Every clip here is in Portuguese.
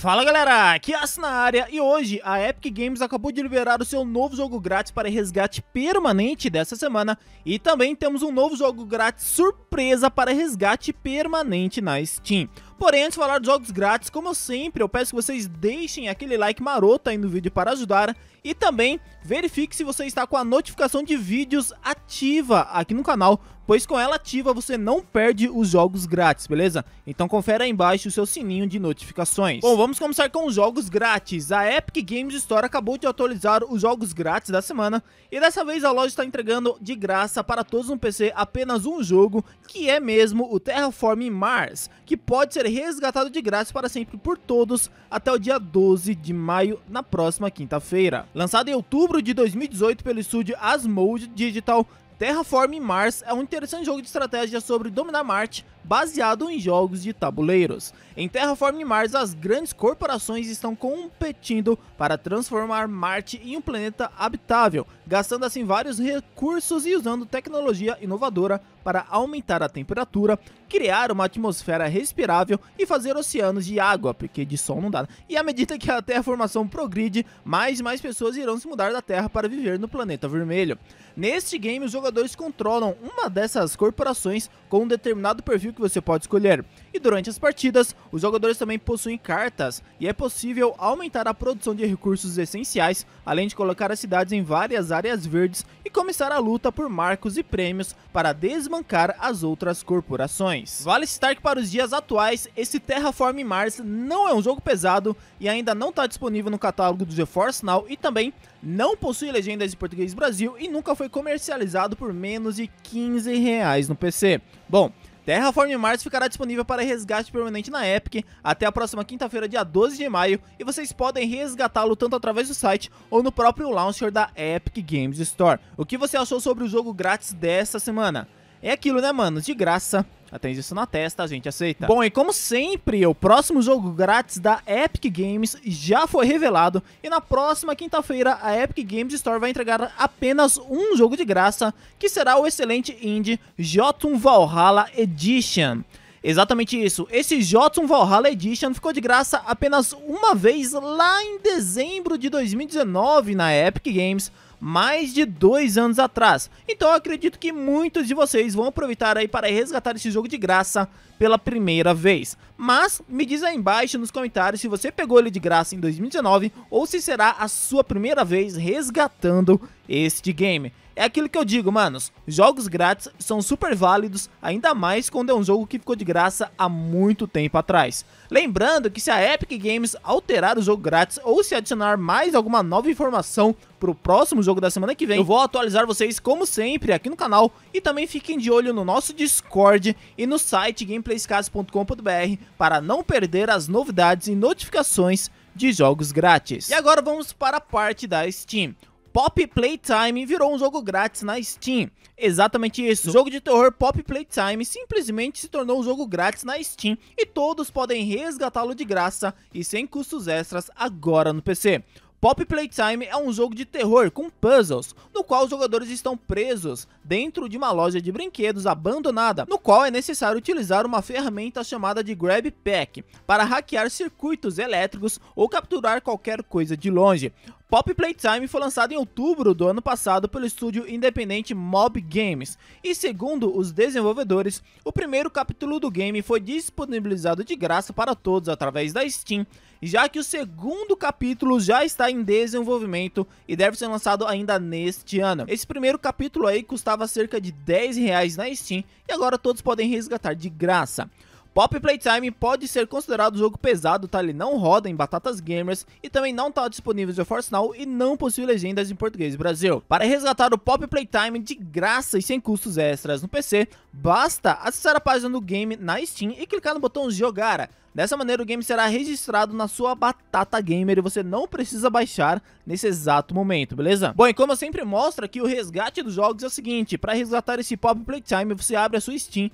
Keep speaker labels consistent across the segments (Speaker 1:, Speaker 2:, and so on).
Speaker 1: Fala galera, aqui é na área e hoje a Epic Games acabou de liberar o seu novo jogo grátis para resgate permanente dessa semana e também temos um novo jogo grátis surpresa para resgate permanente na Steam. Porém, antes de falar dos jogos grátis, como sempre, eu peço que vocês deixem aquele like maroto aí no vídeo para ajudar e também verifique se você está com a notificação de vídeos ativa aqui no canal, pois com ela ativa você não perde os jogos grátis, beleza? Então confere aí embaixo o seu sininho de notificações. Bom, vamos começar com os jogos grátis. A Epic Games Store acabou de atualizar os jogos grátis da semana e dessa vez a loja está entregando de graça para todos no PC apenas um jogo, que é mesmo o Terraform Mars, que pode ser resgatado de graça para sempre por todos até o dia 12 de maio, na próxima quinta-feira. Lançado em outubro de 2018 pelo estúdio Asmode Digital, Terraform Mars é um interessante jogo de estratégia sobre dominar Marte baseado em jogos de tabuleiros. Em Terraform Mars, as grandes corporações estão competindo para transformar Marte em um planeta habitável, gastando assim vários recursos e usando tecnologia inovadora para aumentar a temperatura, criar uma atmosfera respirável e fazer oceanos de água, porque de sol não dá. Né? E à medida que a terraformação progride, mais e mais pessoas irão se mudar da Terra para viver no planeta vermelho. Neste game, os jogadores controlam uma dessas corporações com um determinado perfil que você pode escolher. E durante as partidas, os jogadores também possuem cartas e é possível aumentar a produção de recursos essenciais, além de colocar as cidades em várias áreas verdes e começar a luta por marcos e prêmios para desmancar as outras corporações. Vale citar que para os dias atuais, esse Terraform Mars não é um jogo pesado e ainda não está disponível no catálogo do GeForce Now e também não possui legendas em português Brasil e nunca foi comercializado por menos de 15 reais no PC. Bom, Terraform Mars ficará disponível para resgate permanente na Epic até a próxima quinta-feira, dia 12 de maio, e vocês podem resgatá-lo tanto através do site ou no próprio launcher da Epic Games Store. O que você achou sobre o jogo grátis dessa semana? É aquilo, né, mano? De graça, até isso na testa, a gente aceita. Bom, e como sempre, o próximo jogo grátis da Epic Games já foi revelado e na próxima quinta-feira a Epic Games Store vai entregar apenas um jogo de graça, que será o excelente indie Jotun Valhalla Edition. Exatamente isso. Esse Jotun Valhalla Edition ficou de graça apenas uma vez lá em dezembro de 2019 na Epic Games mais de dois anos atrás. Então acredito que muitos de vocês vão aproveitar aí para resgatar esse jogo de graça pela primeira vez. Mas me diz aí embaixo nos comentários se você pegou ele de graça em 2019 ou se será a sua primeira vez resgatando este game. É aquilo que eu digo, manos, jogos grátis são super válidos, ainda mais quando é um jogo que ficou de graça há muito tempo atrás. Lembrando que se a Epic Games alterar o jogo grátis ou se adicionar mais alguma nova informação pro próximo jogo da semana que vem. Eu vou atualizar vocês, como sempre, aqui no canal. E também fiquem de olho no nosso Discord e no site gameplayscase.com.br para não perder as novidades e notificações de jogos grátis. E agora vamos para a parte da Steam. Pop Playtime virou um jogo grátis na Steam. Exatamente isso. O jogo de terror Pop Playtime simplesmente se tornou um jogo grátis na Steam e todos podem resgatá-lo de graça e sem custos extras agora no PC. Pop Playtime é um jogo de terror com puzzles, no qual os jogadores estão presos dentro de uma loja de brinquedos abandonada, no qual é necessário utilizar uma ferramenta chamada de Grab Pack para hackear circuitos elétricos ou capturar qualquer coisa de longe. Pop Playtime foi lançado em outubro do ano passado pelo estúdio independente Mob Games, e segundo os desenvolvedores, o primeiro capítulo do game foi disponibilizado de graça para todos através da Steam, já que o segundo capítulo já está em desenvolvimento e deve ser lançado ainda neste ano. Esse primeiro capítulo aí custava cerca de 10 reais na Steam e agora todos podem resgatar de graça. Pop Playtime pode ser considerado jogo pesado, tá? Ele não roda em batatas gamers e também não tá disponível no Force Now e não possui legendas em português Brasil. Para resgatar o Pop Playtime de graça e sem custos extras no PC, basta acessar a página do game na Steam e clicar no botão jogar. Dessa maneira o game será registrado na sua batata gamer e você não precisa baixar nesse exato momento, beleza? Bom, e como eu sempre mostro aqui, o resgate dos jogos é o seguinte, para resgatar esse Pop Playtime você abre a sua Steam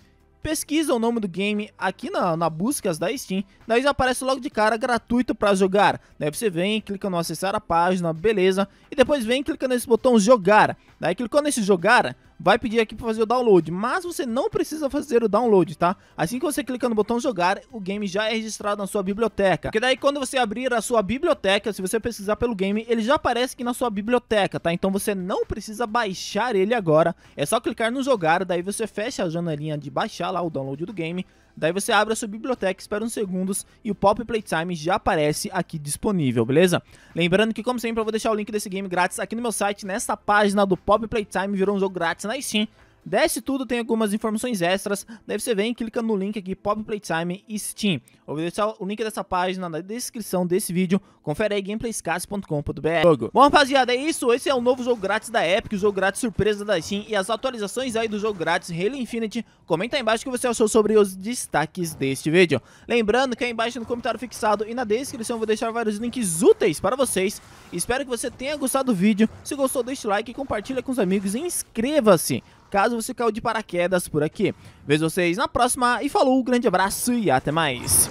Speaker 1: pesquisa o nome do game aqui na, na buscas da Steam, daí já aparece logo de cara gratuito para jogar. Daí você vem, clica no acessar a página, beleza, e depois vem, clica nesse botão jogar. Daí clicou nesse jogar, vai pedir aqui para fazer o download, mas você não precisa fazer o download, tá? Assim que você clica no botão jogar, o game já é registrado na sua biblioteca. Porque daí quando você abrir a sua biblioteca, se você pesquisar pelo game, ele já aparece aqui na sua biblioteca, tá? Então você não precisa baixar ele agora, é só clicar no jogar, daí você fecha a janelinha de baixar lá o download do game, Daí você abre a sua biblioteca, espera uns segundos e o Pop Playtime já aparece aqui disponível, beleza? Lembrando que, como sempre, eu vou deixar o link desse game grátis aqui no meu site, nessa página do Pop Playtime, virou um jogo grátis na né? Steam. Desce tudo, tem algumas informações extras. deve você vem e clica no link aqui, Pop Playtime e Steam. vou deixar o link dessa página na descrição desse vídeo. Confere aí gameplayscast.com.br. Bom, rapaziada, é isso. Esse é o novo jogo grátis da Epic, o jogo grátis surpresa da Steam e as atualizações aí do jogo grátis Halo Infinite. Comenta aí embaixo o que você achou sobre os destaques deste vídeo. Lembrando que é aí embaixo no comentário fixado e na descrição eu vou deixar vários links úteis para vocês. Espero que você tenha gostado do vídeo. Se gostou, o like, compartilha com os amigos e inscreva-se caso você caiu de paraquedas por aqui. Vejo vocês na próxima e falou, um grande abraço e até mais.